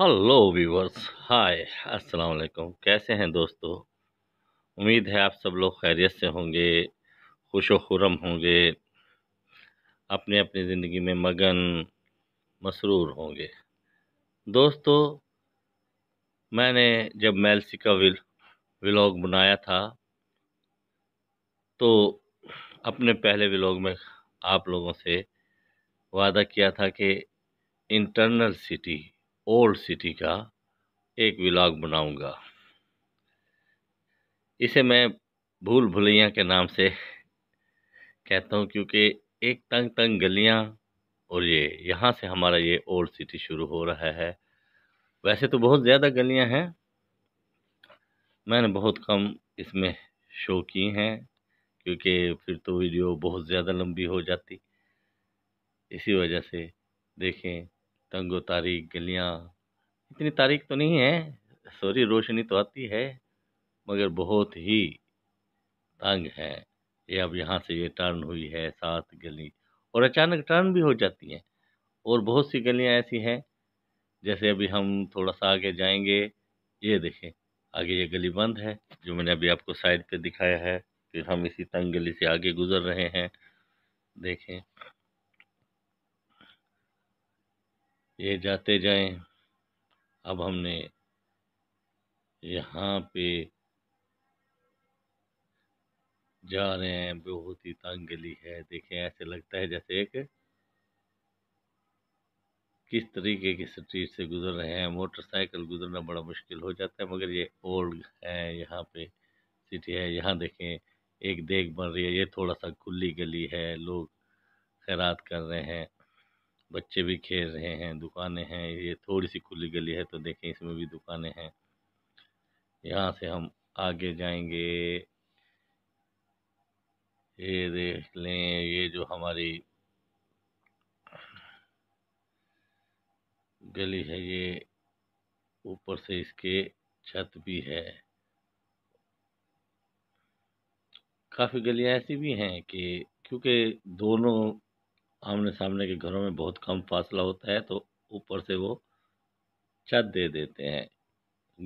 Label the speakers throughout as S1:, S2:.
S1: Hello viewers हाय अस्सलाम वालेकुम कैसे हैं दोस्तों उम्मीद है आप सब लोग खैरियत से होंगे खुश व खुरम होंगे अपने अपनी ज़िंदगी में मगन मसरूर होंगे दोस्तों मैंने जब मेलसी का विल व्लॉग बनाया था तो अपने पहले व्लॉग में आप लोगों से वादा किया था कि इंटरनल सिटी ओल्ड सिटी का एक व्लॉग बनाऊंगा इसे मैं भूल भुलैया के नाम से कहता हूँ क्योंकि एक तंग तंग गलियाँ और ये यहाँ से हमारा ये ओल्ड सिटी शुरू हो रहा है वैसे तो बहुत ज़्यादा गलियाँ हैं मैंने बहुत कम इसमें शो की हैं क्योंकि फिर तो वीडियो बहुत ज़्यादा लंबी हो जाती इसी वजह से देखें टंगो तारीख गलियाँ इतनी तारीख तो नहीं है सॉरी रोशनी तो आती है मगर बहुत ही तंग है ये अब यहाँ से ये टर्न हुई है सात गली और अचानक टर्न भी हो जाती हैं और बहुत सी गलियाँ ऐसी हैं जैसे अभी हम थोड़ा सा आगे जाएंगे ये देखें आगे ये गली बंद है जो मैंने अभी आपको साइड पे दिखाया है फिर हम इसी तंग गली से आगे गुजर रहे हैं देखें ये जाते जाएं अब हमने यहाँ पे जा रहे हैं बहुत ही तंग गली है देखें ऐसे लगता है जैसे एक किस तरीके की स्ट्रीट से गुजर रहे हैं मोटरसाइकिल गुजरना बड़ा मुश्किल हो जाता है मगर ये ओल्ड है यहाँ पे सिटी है यहाँ देखें एक देख बन रही है ये थोड़ा सा खुली गली है लोग खैरात कर रहे हैं बच्चे भी खेल रहे हैं दुकानें हैं ये थोड़ी सी खुली गली है तो देखें इसमें भी दुकानें हैं यहाँ से हम आगे जाएंगे ये देख लें ये जो हमारी गली है ये ऊपर से इसके छत भी है काफ़ी गलियाँ ऐसी भी हैं कि क्योंकि दोनों आमने सामने के घरों में बहुत कम फासला होता है तो ऊपर से वो छत दे देते हैं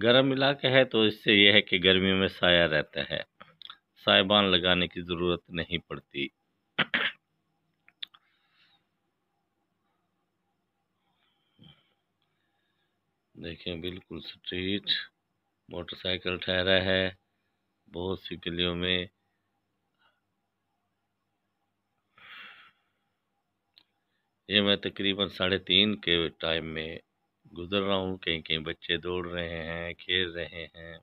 S1: गर्म इलाका है तो इससे यह है कि गर्मियों में साया रहता है साइबान लगाने की ज़रूरत नहीं पड़ती देखें बिल्कुल स्ट्रीट मोटरसाइकिल ठहरा है बहुत सी गलियों में ये मैं तकरीबन साढ़े तीन के टाइम में गुजर रहा हूँ कहीं कहीं बच्चे दौड़ रहे हैं खेल रहे हैं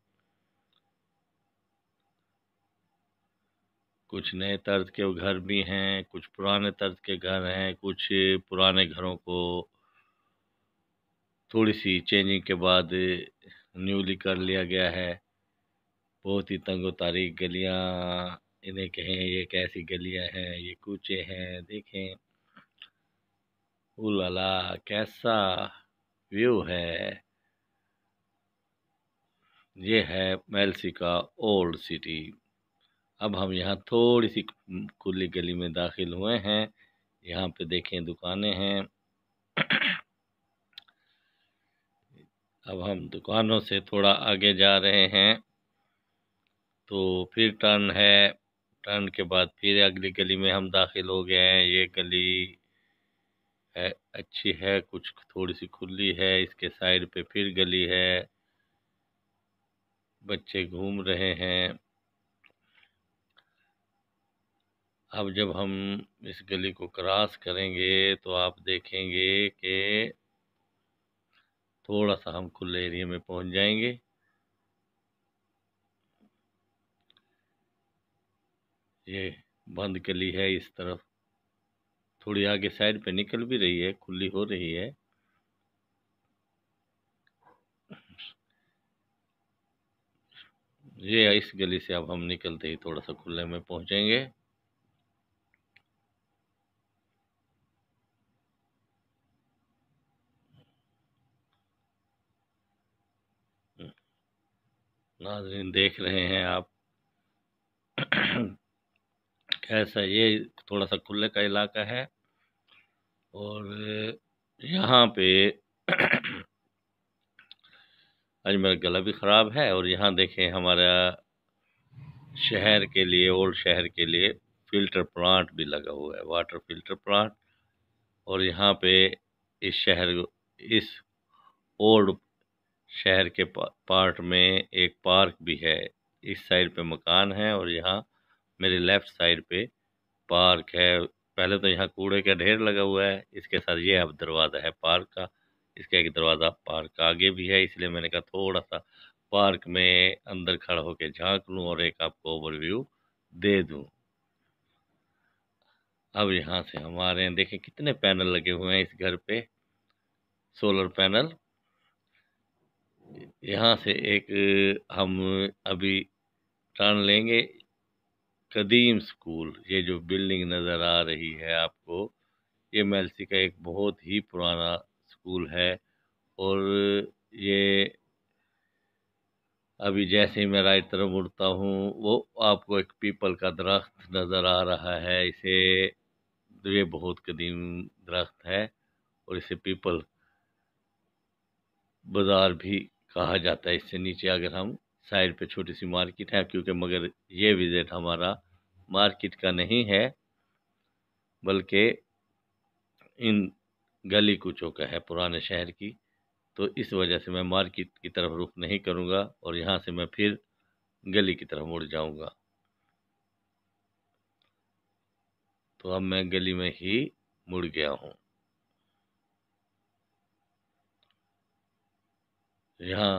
S1: कुछ नए तर्ज के घर भी हैं कुछ पुराने तर्ज के घर हैं कुछ पुराने घरों को थोड़ी सी चेंजिंग के बाद न्यूली कर लिया गया है बहुत ही तंगो तारीख गलियाँ इन्हें कहें ये कैसी गलियाँ हैं ये कूचे हैं देखें उलला कैसा व्यू है ये है मेलसी का ओल्ड सिटी अब हम यहाँ थोड़ी सी खुली गली में दाखिल हुए हैं यहाँ पे देखें दुकानें हैं अब हम दुकानों से थोड़ा आगे जा रहे हैं तो फिर टर्न है टर्न के बाद फिर अगली गली में हम दाखिल हो गए हैं ये गली है अच्छी है कुछ थोड़ी सी खुली है इसके साइड पे फिर गली है बच्चे घूम रहे हैं अब जब हम इस गली को क्रॉस करेंगे तो आप देखेंगे कि थोड़ा सा हम खुले एरिया में पहुंच जाएंगे ये बंद गली है इस तरफ थोड़ी आगे साइड पे निकल भी रही है खुली हो रही है ये इस गली से अब हम निकलते ही थोड़ा सा खुले में पहुंचेंगे नाजरीन देख रहे हैं आप कैसा ये थोड़ा सा खुले का इलाका है और यहाँ पे आज मेरा गला भी ख़राब है और यहाँ देखें हमारा शहर के लिए ओल्ड शहर के लिए फ़िल्टर प्लांट भी लगा हुआ है वाटर फ़िल्टर प्लांट और यहाँ पे इस शहर इस ओल्ड शहर के पार्ट में एक पार्क भी है इस साइड पे मकान है और यहाँ मेरे लेफ़्ट साइड पे पार्क है पहले तो यहाँ कूड़े का ढेर लगा हुआ है इसके साथ ये अब दरवाज़ा है पार्क का इसका एक दरवाज़ा पार्क का आगे भी है इसलिए मैंने कहा थोड़ा सा पार्क में अंदर खड़ा होकर झांक लूँ और एक आपको ओवरव्यू दे दूँ अब यहाँ से हमारे हैं देखें कितने पैनल लगे हुए हैं इस घर पे सोलर पैनल यहाँ से एक हम अभी टर्न लेंगे कदीम स्कूल ये जो बिल्डिंग नज़र आ रही है आपको ये मेलसी का एक बहुत ही पुराना स्कूल है और ये अभी जैसे ही मैं राइट तरफ मुड़ता हूँ वो आपको एक पीपल का दरख्त नज़र आ रहा है इसे ये बहुत कदीम दरख्त है और इसे पीपल बाज़ार भी कहा जाता है इससे नीचे अगर हम साइड पे छोटी सी मार्केट है क्योंकि मगर ये विज़िट हमारा मार्केट का नहीं है बल्कि इन गली कूचों का है पुराने शहर की तो इस वजह से मैं मार्केट की तरफ रुख नहीं करूँगा और यहाँ से मैं फिर गली की तरफ मुड़ जाऊँगा तो अब मैं गली में ही मुड़ गया हूँ यहाँ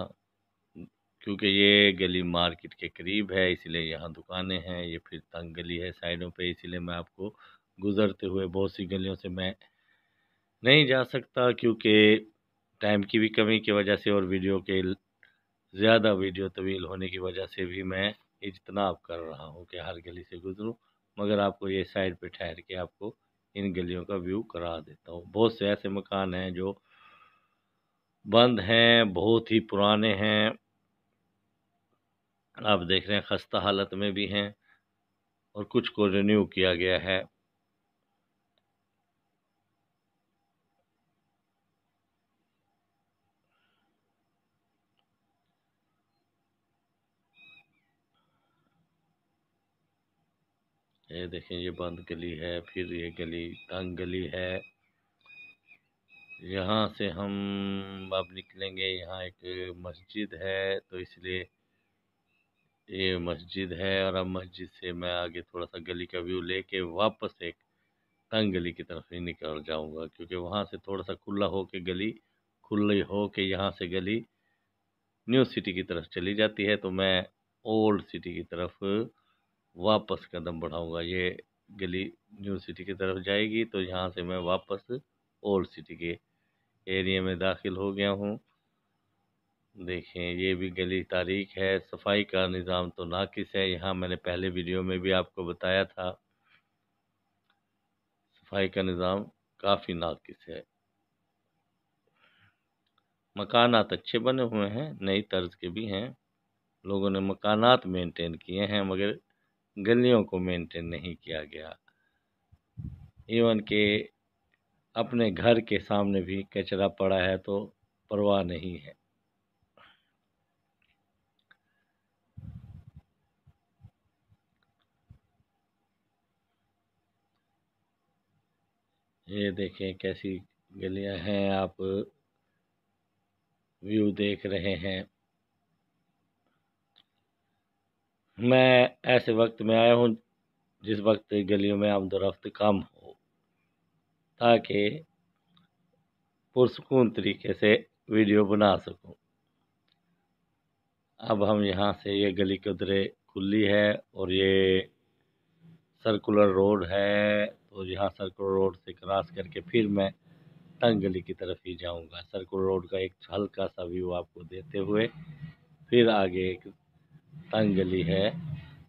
S1: क्योंकि ये गली मार्केट के करीब है इसलिए यहाँ दुकानें हैं ये फिर तंग गली है साइडों पे इसलिए मैं आपको गुज़रते हुए बहुत सी गलियों से मैं नहीं जा सकता क्योंकि टाइम की भी कमी की वजह से और वीडियो के ज़्यादा वीडियो तवील होने की वजह से भी मैं इजतनाब कर रहा हूँ कि हर गली से गुजरूँ मगर आपको ये साइड पर ठहर के आपको इन गलियों का व्यू करा देता हूँ बहुत से ऐसे मकान हैं जो बंद हैं बहुत ही पुराने हैं आप देख रहे हैं ख़स्ता हालत में भी हैं और कुछ को रिन्यू किया गया है ये देखें ये बंद गली है फिर ये गली तंग गली है यहाँ से हम अब निकलेंगे यहाँ एक मस्जिद है तो इसलिए ये मस्जिद है और अब मस्जिद से मैं आगे थोड़ा सा गली का व्यू लेके वापस एक तंग गली की तरफ ही निकल जाऊंगा क्योंकि वहाँ से थोड़ा सा खुला हो के गली खुली हो के यहाँ से गली न्यू सिटी की तरफ चली जाती है तो मैं ओल्ड सिटी की तरफ वापस कदम बढ़ाऊंगा ये गली न्यू सिटी की तरफ जाएगी तो यहाँ से मैं वापस ओल्ड सिटी के एरिया में दाखिल हो गया हूँ देखें ये भी गली तारीख है सफाई का निज़ाम तो नाकिस है यहाँ मैंने पहले वीडियो में भी आपको बताया था सफाई का निज़ाम काफ़ी नाकिस है मकानात अच्छे बने हुए हैं नई तर्ज के भी हैं लोगों ने मकानात मेंटेन किए हैं मगर गलियों को मेंटेन नहीं किया गया इवन के अपने घर के सामने भी कचरा पड़ा है तो परवाह नहीं है ये देखें कैसी गलियां हैं आप व्यू देख रहे हैं मैं ऐसे वक्त में आया हूँ जिस वक्त गलियों में आमदोरफ्त कम हो ताकि पुरसकून तरीके से वीडियो बना सकूं अब हम यहाँ से ये गली कदरे खुली है और ये सर्कुलर रोड है और तो यहाँ सर्कुलर रोड से क्रॉस करके फिर मैं तंग गली की तरफ ही जाऊँगा सर्कुलर रोड का एक हल्का सा व्यू आपको देते हुए फिर आगे एक तंग गली है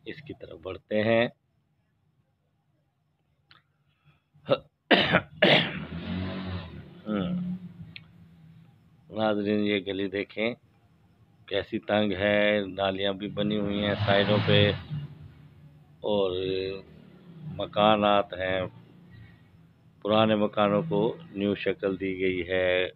S1: इसकी तरफ बढ़ते हैं हम्म। नाजरीन ये गली देखें कैसी तंग है नालियाँ भी बनी हुई हैं साइडों पे और मकानात हैं पुराने मकानों को न्यू शक्ल दी गई है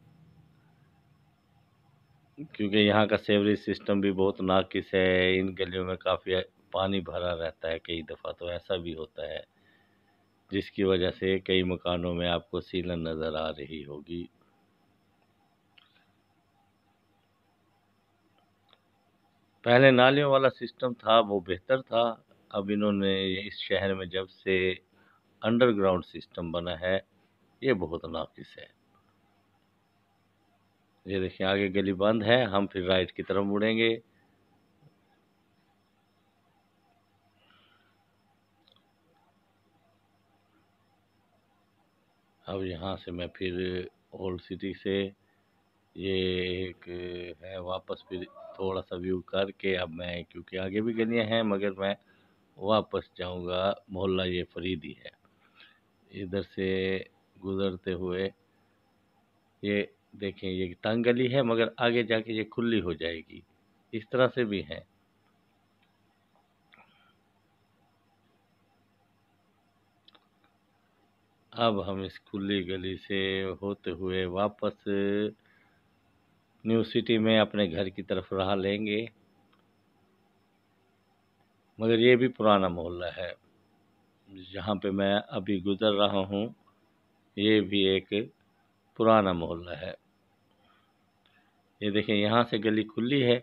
S1: क्योंकि यहाँ का सेवरेज सिस्टम भी बहुत नाकिस है इन गलियों में काफ़ी पानी भरा रहता है कई दफ़ा तो ऐसा भी होता है जिसकी वजह से कई मकानों में आपको सीलन नज़र आ रही होगी पहले नालियों वाला सिस्टम था वो बेहतर था अब इन्होंने इस शहर में जब से अंडरग्राउंड सिस्टम बना है ये बहुत नाकिस है ये देखिए आगे गली बंद है हम फिर राइट की तरफ मुड़ेंगे अब यहाँ से मैं फिर ओल्ड सिटी से ये एक है वापस फिर थोड़ा सा व्यू करके अब मैं क्योंकि आगे भी गलियाँ हैं मगर मैं वापस जाऊँगा मोहल्ला ये फरीदी है इधर से गुज़रते हुए ये देखें ये तंग गली है मगर आगे जाके ये खुली हो जाएगी इस तरह से भी है अब हम इस खुली गली से होते हुए वापस न्यू सिटी में अपने घर की तरफ रहा लेंगे मगर ये भी पुराना मोहल्ला है जहाँ पे मैं अभी गुज़र रहा हूँ ये भी एक पुराना मोहल्ला है ये देखें यहाँ से गली खुली है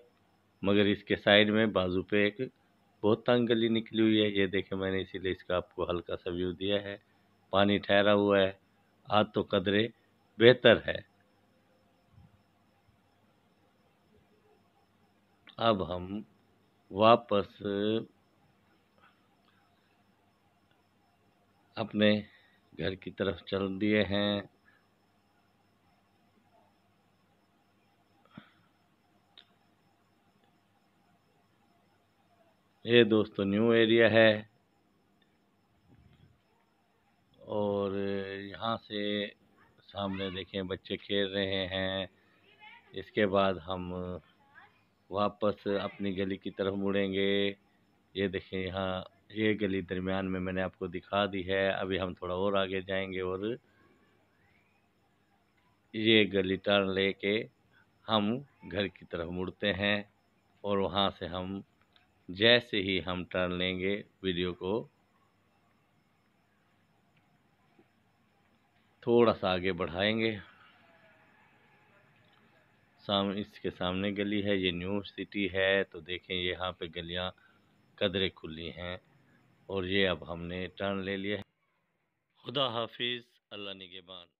S1: मगर इसके साइड में बाजू पे एक बहुत तंग गली निकली हुई है ये देखें मैंने इसीलिए इसका आपको हल्का सा व्यू दिया है पानी ठहरा हुआ है आज तो कदरे बेहतर है अब हम वापस अपने घर की तरफ चल दिए हैं ये दोस्तों न्यू एरिया है और यहाँ से सामने देखें बच्चे खेल रहे हैं इसके बाद हम वापस अपनी गली की तरफ मुड़ेंगे ये देखें यहाँ ये गली दरमियान में मैंने आपको दिखा दी है अभी हम थोड़ा और आगे जाएंगे और ये गली टर्न लेके हम घर की तरफ मुड़ते हैं और वहाँ से हम जैसे ही हम टर्न लेंगे वीडियो को थोड़ा सा आगे बढ़ाएंगे साम इसके सामने गली है ये न्यू सिटी है तो देखें यहाँ पे गलियाँ कदरे खुली हैं और ये अब हमने टर्न ले लिया है खुदा हाफिज़ अल्लाह निगेबान